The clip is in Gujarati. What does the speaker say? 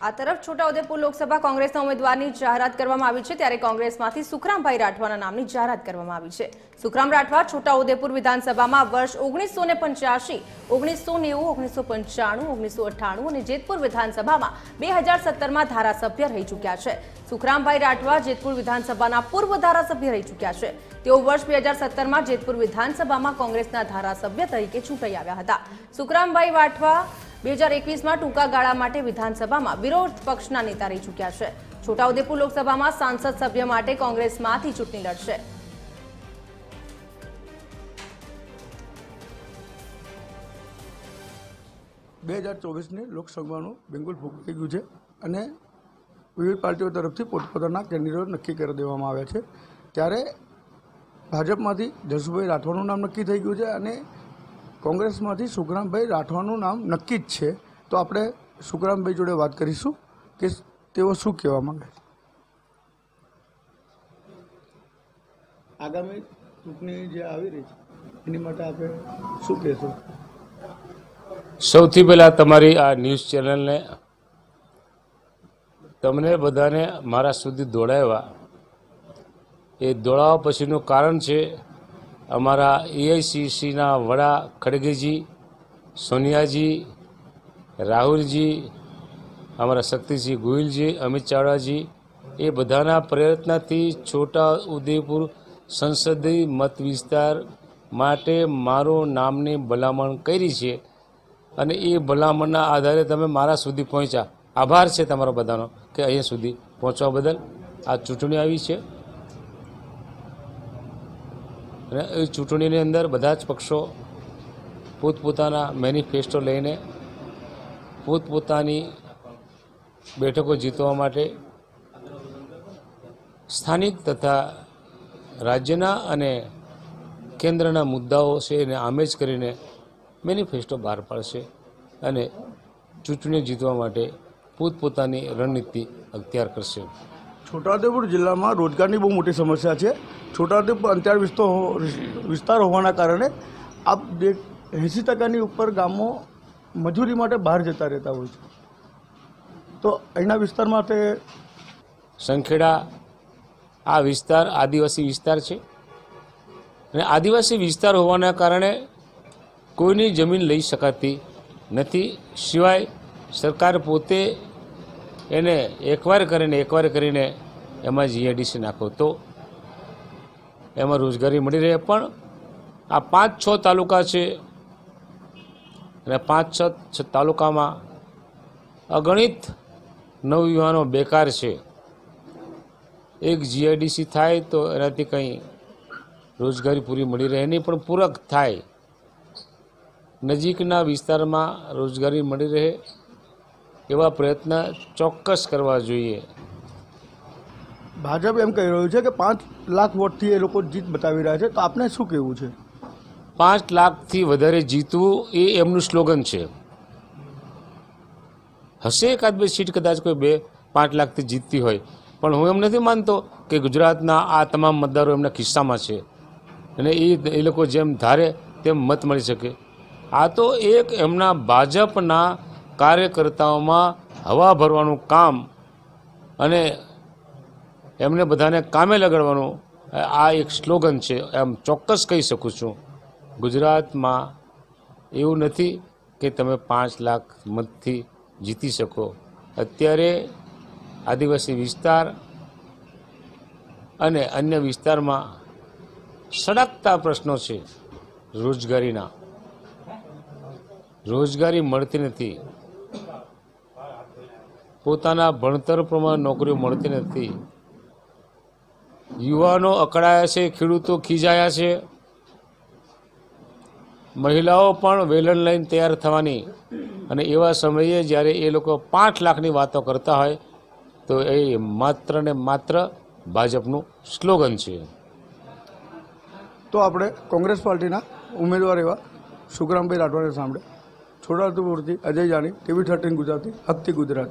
આ તરફ છોટાઉદેપુર લોકસભા કોંગ્રેસના ઉમેદવારની જાહેરાત કરવામાં આવી છે ત્યારે કોંગ્રેસમાંથી સુખરામભાઈ રાઠવાના નામની જાહેરાત કરવામાં આવી છે સુખરામ રાઠવા છોટાઉદેપુર વિધાનસભામાં વર્ષ ઓગણીસો ને પંચ્યાસી ઓગણીસો નેવું ઓગણીસો પંચાણું ઓગણીસો અઠાણું અને જેતપુર વિધાનસભામાં બે હજાર સત્તરમાં ધારાસભ્ય રહી ચૂક્યા છે સુખરામભાઈ રાઠવા જેતપુર વિધાનસભાના પૂર્વ ધારાસભ્ય રહી ચૂક્યા છે તેઓ વર્ષ બે હજાર સત્તરમાં જેતપુર વિધાનસભામાં કોંગ્રેસના ધારાસભ્ય તરીકે ચૂંટાઈ આવ્યા હતા સુખરામભાઈ રાઠવા બે હજાર એકવીસમાં ટૂંકા ગાળા માટે વિધાનસભામાં વિરોધ પક્ષના નેતા રહી ચૂક્યા છે છોટાઉદેપુર લોકસભામાં સાંસદ સભ્ય માટે કોંગ્રેસમાંથી ચૂંટણી લડશે બે હજાર ચોવીસની લોકસભાનું બેંગુલ ફૂંકાઈ ગયું છે અને વિવિધ પાર્ટીઓ તરફથી પોતપોતાના કેન્ડિડેટ નક્કી કરી દેવામાં આવ્યા છે ત્યારે ભાજપમાંથી જસુભાઈ રાઠોડનું નામ નક્કી થઈ ગયું છે અને કોંગ્રેસમાંથી સુખરામભાઈ રાઠવાનું નામ નક્કી જ છે તો આપણે સુખરામભાઈ જોડે વાત કરીશું કે તેઓ શું કહેવા માંગે આગામી ચૂંટણી જે આવી રહી છે એની માટે આપણે શું કહેશું સૌથી પહેલાં તમારી આ ન્યૂઝ ચેનલને તમને બધાને મારા સુધી દોડાવ્યા એ દોડાવવા પછીનું કારણ છે અમારા એઆઈસીસીના વડા ખડગેજી સોનિયાજી રાહુલજી અમારા શક્તિસિંહ ગોહિલજી અમિત ચાવડાજી એ બધાના પ્રયત્નથી છોટા ઉદેપુર સંસદીય મત વિસ્તાર માટે મારું નામની ભલામણ કરી છે અને એ ભલામણના આધારે તમે મારા સુધી પહોંચ્યા આભાર છે તમારા બધાનો કે અહીંયા સુધી પહોંચવા બદલ આ ચૂંટણી આવી છે અને એ ચૂંટણીની અંદર બધા જ પક્ષો પોતપોતાના મેનિફેસ્ટો લઈને પોતપોતાની બેઠકો જીતવા માટે સ્થાનિક તથા રાજ્યના અને કેન્દ્રના મુદ્દાઓ છે એને આમે જ કરીને મેનિફેસ્ટો બહાર પાડશે અને ચૂંટણીઓ જીતવા માટે પોતપોતાની રણનીતિ અખ્તિયાર કરશે છોટાઉદેપુર જિલ્લામાં રોજગારની બહુ મોટી સમસ્યા છે છોટાઉદેપુર અંતરિયાળ વિસ્તાર વિસ્તાર હોવાના કારણે આપ એંસી ટકાની ઉપર ગામો મજૂરી માટે બહાર જતા રહેતા હોય છે તો અહીંના વિસ્તાર માટે સંખેડા આ વિસ્તાર આદિવાસી વિસ્તાર છે અને આદિવાસી વિસ્તાર હોવાના કારણે કોઈની જમીન લઈ શકાતી નથી સિવાય સરકાર પોતે એને એકવાર કરીને એકવાર કરીને એમાં જીઆઈડીસી e નાખો તો એમાં રોજગારી મળી રહે પણ આ પાંચ છ તાલુકા છે અને પાંચ છ તાલુકામાં અગણિત નવયુવાનો બેકાર છે એક જીઆઈડીસી થાય તો એનાથી કંઈ રોજગારી પૂરી મળી રહે નહીં પણ પૂરક થાય નજીકના વિસ્તારમાં રોજગારી મળી રહે એવા પ્રયત્ન ચોક્કસ કરવા જોઈએ ભાજપ એમ કહી રહ્યું છે કે પાંચ લાખ વોટથી એ લોકો જીત બતાવી રહ્યા છે તો આપને શું કહેવું છે પાંચ લાખથી વધારે જીતવું એ એમનું સ્લોગન છે હશે એકાદ બે સીટ કદાચ કોઈ બે પાંચ લાખથી જીતતી હોય પણ હું એમ નથી માનતો કે ગુજરાતના આ તમામ મતદારો એમના ખિસ્સામાં છે અને એ એ લોકો જેમ ધારે તેમ મત મળી શકે આ તો એક એમના ભાજપના કાર્યકર્તાઓમાં હવા ભરવાનું કામ અને એમને બધાને કામે લગાડવાનો આ એક સ્લોગન છે એમ ચોક્કસ કહી શકું છું ગુજરાતમાં એવું નથી કે તમે પાંચ લાખ મતથી જીતી શકો અત્યારે આદિવાસી વિસ્તાર અને અન્ય વિસ્તારમાં સડકતા પ્રશ્નો છે રોજગારીના રોજગારી મળતી નથી પોતાના ભણતર પ્રમાણે નોકરીઓ મળતી નથી યુવાનો અકળાયા છે ખેડૂતો ખીજાયા છે મહિલાઓ પણ વેલણ લઈને તૈયાર થવાની અને એવા સમયે જ્યારે એ લોકો પાંચ લાખની વાતો કરતા હોય તો એ માત્ર ને માત્ર ભાજપનું સ્લોગન છે તો આપણે કોંગ્રેસ પાર્ટીના ઉમેદવાર એવા સુખરામભાઈ રાઠવાને સાંભળે છોટાઉદેપુરથી અજય જાની ટીવી થર્ટીન ગુજરાતી હકતી ગુજરાતી